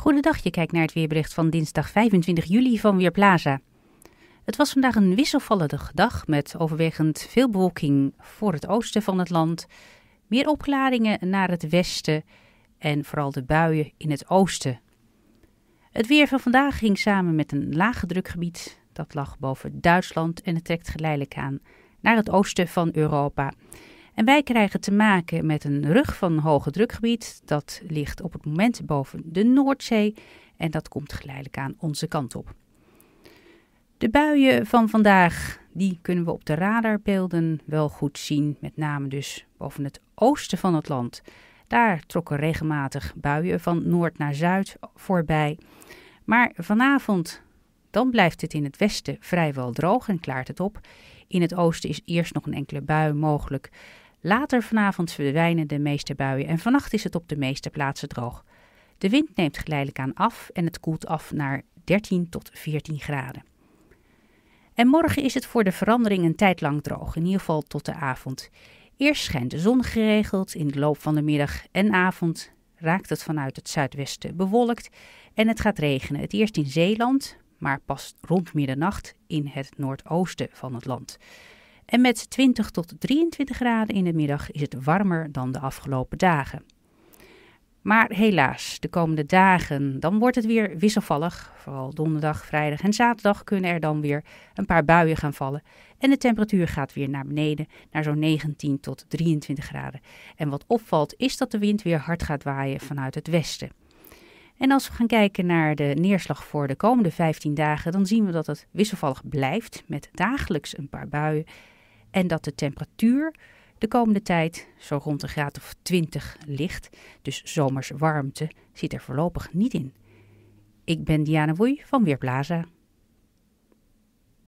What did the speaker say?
Goedendag, je kijkt naar het weerbericht van dinsdag 25 juli van Weerplaza. Het was vandaag een wisselvallige dag met overwegend veel bewolking voor het oosten van het land, meer opklaringen naar het westen en vooral de buien in het oosten. Het weer van vandaag ging samen met een lage drukgebied dat lag boven Duitsland en het trekt geleidelijk aan naar het oosten van Europa. En wij krijgen te maken met een rug van hoge drukgebied. Dat ligt op het moment boven de Noordzee en dat komt geleidelijk aan onze kant op. De buien van vandaag, die kunnen we op de radarbeelden wel goed zien, met name dus boven het oosten van het land. Daar trokken regelmatig buien van noord naar zuid voorbij. Maar vanavond, dan blijft het in het westen vrijwel droog en klaart het op. In het oosten is eerst nog een enkele bui mogelijk. Later vanavond verdwijnen de meeste buien en vannacht is het op de meeste plaatsen droog. De wind neemt geleidelijk aan af en het koelt af naar 13 tot 14 graden. En morgen is het voor de verandering een tijd lang droog, in ieder geval tot de avond. Eerst schijnt de zon geregeld, in de loop van de middag en avond raakt het vanuit het zuidwesten bewolkt en het gaat regenen. Het eerst in Zeeland, maar pas rond middernacht in het noordoosten van het land. En met 20 tot 23 graden in de middag is het warmer dan de afgelopen dagen. Maar helaas, de komende dagen, dan wordt het weer wisselvallig. Vooral donderdag, vrijdag en zaterdag kunnen er dan weer een paar buien gaan vallen. En de temperatuur gaat weer naar beneden, naar zo'n 19 tot 23 graden. En wat opvalt is dat de wind weer hard gaat waaien vanuit het westen. En als we gaan kijken naar de neerslag voor de komende 15 dagen, dan zien we dat het wisselvallig blijft met dagelijks een paar buien en dat de temperatuur de komende tijd zo rond een graad of 20 ligt. Dus zomers warmte zit er voorlopig niet in. Ik ben Diana Woei van Weerplaza.